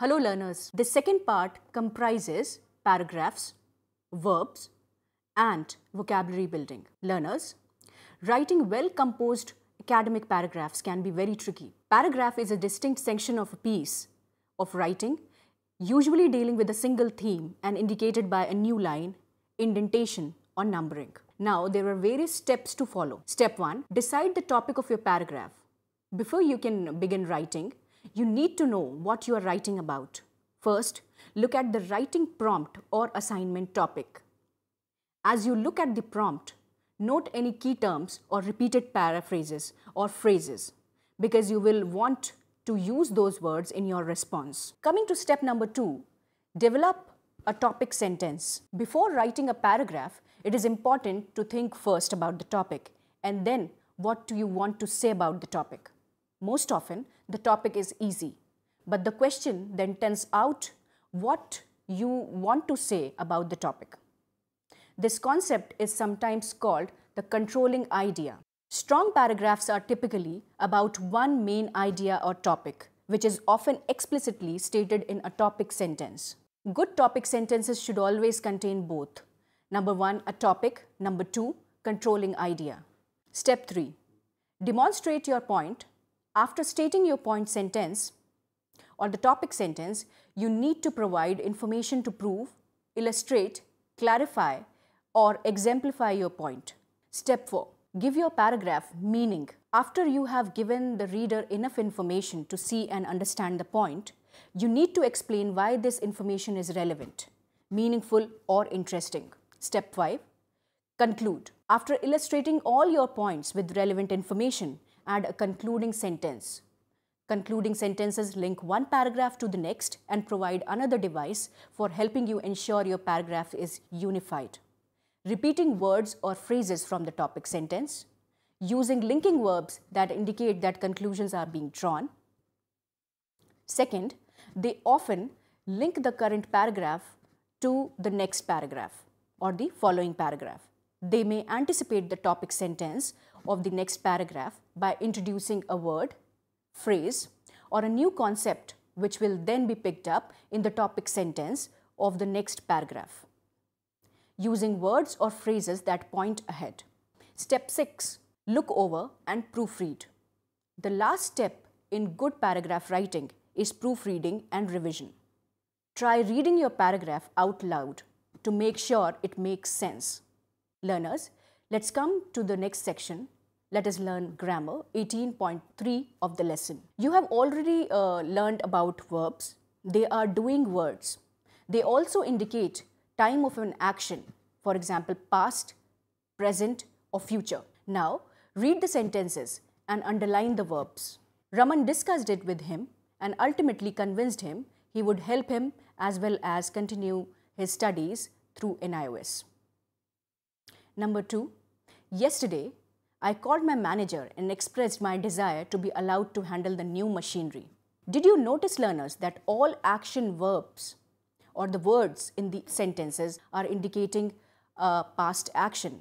Hello learners, the second part comprises paragraphs, verbs and vocabulary building. Learners, writing well-composed academic paragraphs can be very tricky. Paragraph is a distinct section of a piece of writing, usually dealing with a single theme and indicated by a new line, indentation or numbering. Now, there are various steps to follow. Step 1. Decide the topic of your paragraph. Before you can begin writing, you need to know what you are writing about. First, look at the writing prompt or assignment topic. As you look at the prompt, note any key terms or repeated paraphrases or phrases because you will want to use those words in your response. Coming to step number two, develop a topic sentence. Before writing a paragraph, it is important to think first about the topic and then what do you want to say about the topic. Most often, the topic is easy, but the question then turns out what you want to say about the topic. This concept is sometimes called the controlling idea. Strong paragraphs are typically about one main idea or topic, which is often explicitly stated in a topic sentence. Good topic sentences should always contain both. Number one, a topic. Number two, controlling idea. Step three, demonstrate your point after stating your point sentence or the topic sentence, you need to provide information to prove, illustrate, clarify, or exemplify your point. Step 4. Give your paragraph meaning. After you have given the reader enough information to see and understand the point, you need to explain why this information is relevant, meaningful, or interesting. Step 5. Conclude. After illustrating all your points with relevant information, Add a concluding sentence. Concluding sentences link one paragraph to the next and provide another device for helping you ensure your paragraph is unified. Repeating words or phrases from the topic sentence. Using linking verbs that indicate that conclusions are being drawn. Second, they often link the current paragraph to the next paragraph or the following paragraph. They may anticipate the topic sentence of the next paragraph by introducing a word, phrase, or a new concept which will then be picked up in the topic sentence of the next paragraph. Using words or phrases that point ahead. Step 6. Look over and proofread. The last step in good paragraph writing is proofreading and revision. Try reading your paragraph out loud to make sure it makes sense learners. Let's come to the next section. Let us learn grammar, 18.3 of the lesson. You have already uh, learned about verbs. They are doing words. They also indicate time of an action, for example, past, present, or future. Now, read the sentences and underline the verbs. Raman discussed it with him and ultimately convinced him he would help him as well as continue his studies through NIOS. Number two, yesterday I called my manager and expressed my desire to be allowed to handle the new machinery. Did you notice, learners, that all action verbs or the words in the sentences are indicating a past action?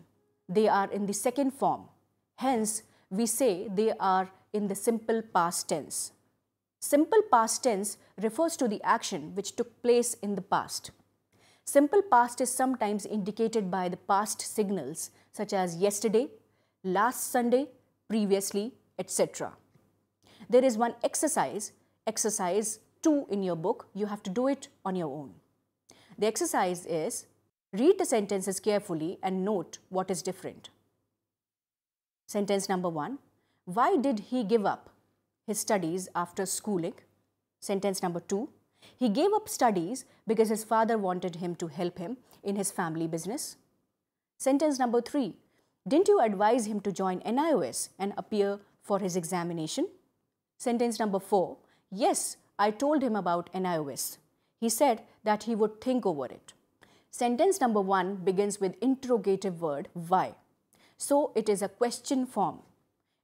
They are in the second form. Hence, we say they are in the simple past tense. Simple past tense refers to the action which took place in the past. Simple past is sometimes indicated by the past signals such as yesterday, last Sunday, previously, etc. There is one exercise, exercise 2 in your book. You have to do it on your own. The exercise is read the sentences carefully and note what is different. Sentence number 1. Why did he give up his studies after schooling? Sentence number 2. He gave up studies because his father wanted him to help him in his family business. Sentence number three Didn't you advise him to join NIOS and appear for his examination? Sentence number four Yes, I told him about NIOS. He said that he would think over it. Sentence number one begins with interrogative word why. So it is a question form.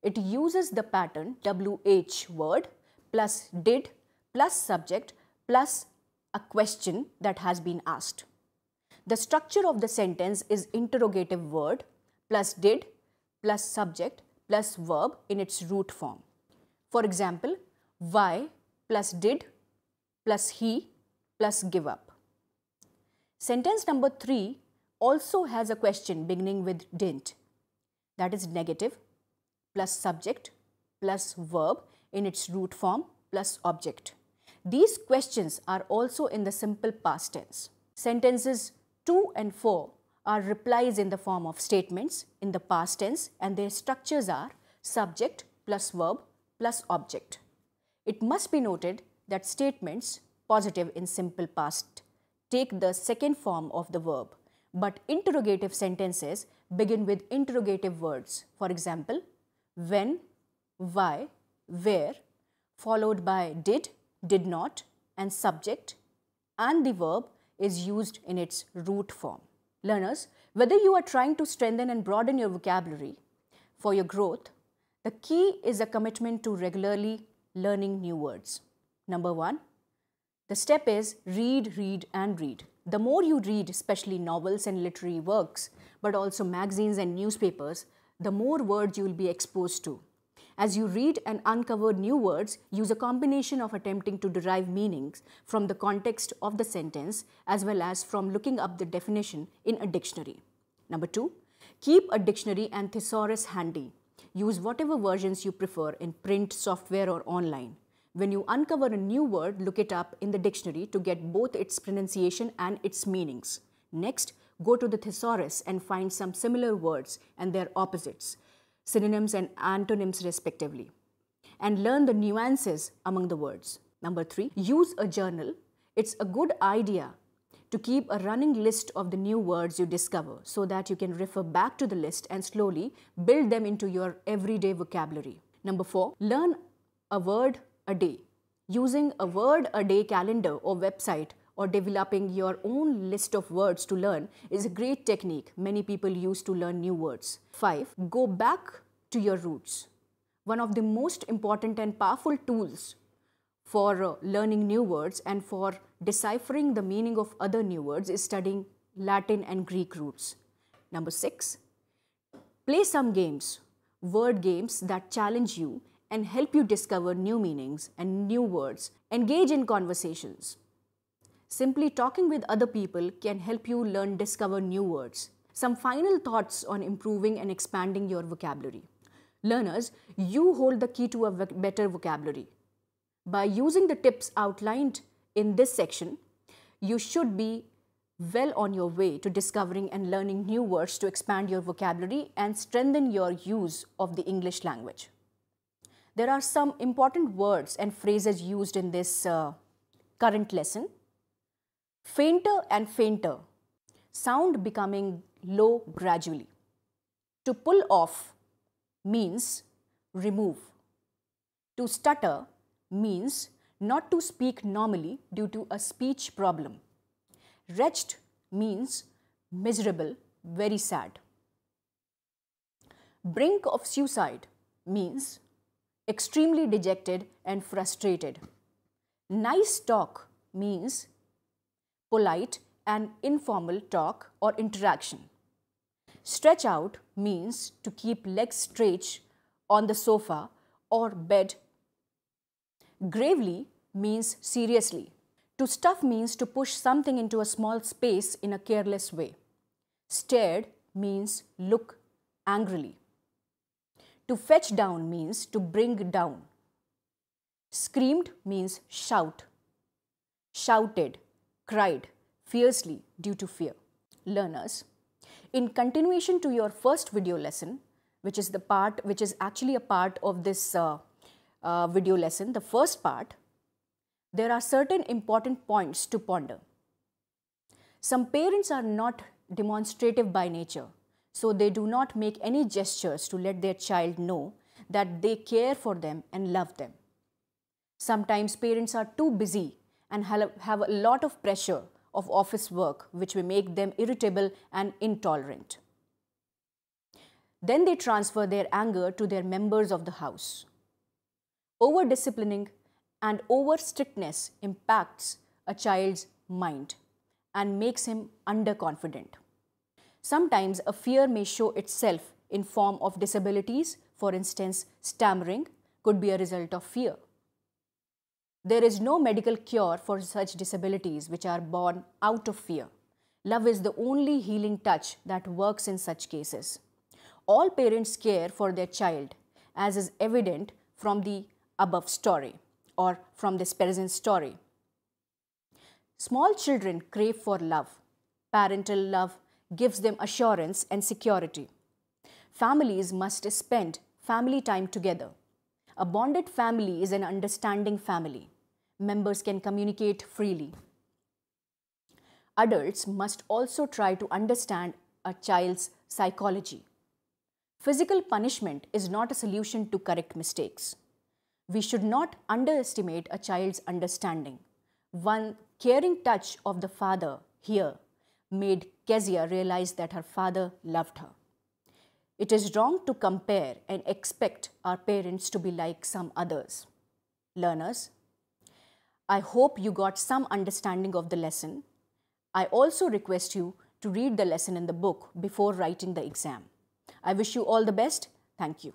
It uses the pattern WH word plus did plus subject plus a question that has been asked. The structure of the sentence is interrogative word plus did plus subject plus verb in its root form. For example, why plus did plus he plus give up. Sentence number 3 also has a question beginning with didn't. That is negative plus subject plus verb in its root form plus object. These questions are also in the simple past tense. Sentences 2 and 4 are replies in the form of statements in the past tense and their structures are subject plus verb plus object. It must be noted that statements positive in simple past take the second form of the verb but interrogative sentences begin with interrogative words. For example, when, why, where followed by did did not, and subject and the verb is used in its root form. Learners, whether you are trying to strengthen and broaden your vocabulary for your growth, the key is a commitment to regularly learning new words. Number one, the step is read, read, and read. The more you read, especially novels and literary works, but also magazines and newspapers, the more words you will be exposed to. As you read and uncover new words, use a combination of attempting to derive meanings from the context of the sentence as well as from looking up the definition in a dictionary. Number two, keep a dictionary and thesaurus handy. Use whatever versions you prefer in print, software or online. When you uncover a new word, look it up in the dictionary to get both its pronunciation and its meanings. Next, go to the thesaurus and find some similar words and their opposites synonyms and antonyms respectively, and learn the nuances among the words. Number three, use a journal. It's a good idea to keep a running list of the new words you discover so that you can refer back to the list and slowly build them into your everyday vocabulary. Number four, learn a word a day. Using a word a day calendar or website or developing your own list of words to learn is a great technique many people use to learn new words. 5. Go back to your roots. One of the most important and powerful tools for uh, learning new words and for deciphering the meaning of other new words is studying Latin and Greek roots. Number 6. Play some games, word games that challenge you and help you discover new meanings and new words. Engage in conversations Simply talking with other people can help you learn discover new words. Some final thoughts on improving and expanding your vocabulary. Learners, you hold the key to a better vocabulary. By using the tips outlined in this section, you should be well on your way to discovering and learning new words to expand your vocabulary and strengthen your use of the English language. There are some important words and phrases used in this uh, current lesson fainter and fainter, sound becoming low gradually. To pull off means remove. To stutter means not to speak normally due to a speech problem. Wretched means miserable, very sad. Brink of suicide means extremely dejected and frustrated. Nice talk means polite and informal talk or interaction. Stretch out means to keep legs straight on the sofa or bed. Gravely means seriously. To stuff means to push something into a small space in a careless way. Stared means look angrily. To fetch down means to bring down. Screamed means shout. Shouted cried fiercely due to fear. Learners, in continuation to your first video lesson, which is the part which is actually a part of this uh, uh, video lesson, the first part, there are certain important points to ponder. Some parents are not demonstrative by nature, so they do not make any gestures to let their child know that they care for them and love them. Sometimes parents are too busy and have a lot of pressure of office work, which may make them irritable and intolerant. Then they transfer their anger to their members of the house. Over disciplining and over strictness impacts a child's mind and makes him underconfident. Sometimes a fear may show itself in form of disabilities, for instance, stammering could be a result of fear. There is no medical cure for such disabilities which are born out of fear. Love is the only healing touch that works in such cases. All parents care for their child, as is evident from the above story or from this present story. Small children crave for love. Parental love gives them assurance and security. Families must spend family time together. A bonded family is an understanding family members can communicate freely. Adults must also try to understand a child's psychology. Physical punishment is not a solution to correct mistakes. We should not underestimate a child's understanding. One caring touch of the father here made Kezia realize that her father loved her. It is wrong to compare and expect our parents to be like some others. Learners, I hope you got some understanding of the lesson. I also request you to read the lesson in the book before writing the exam. I wish you all the best. Thank you.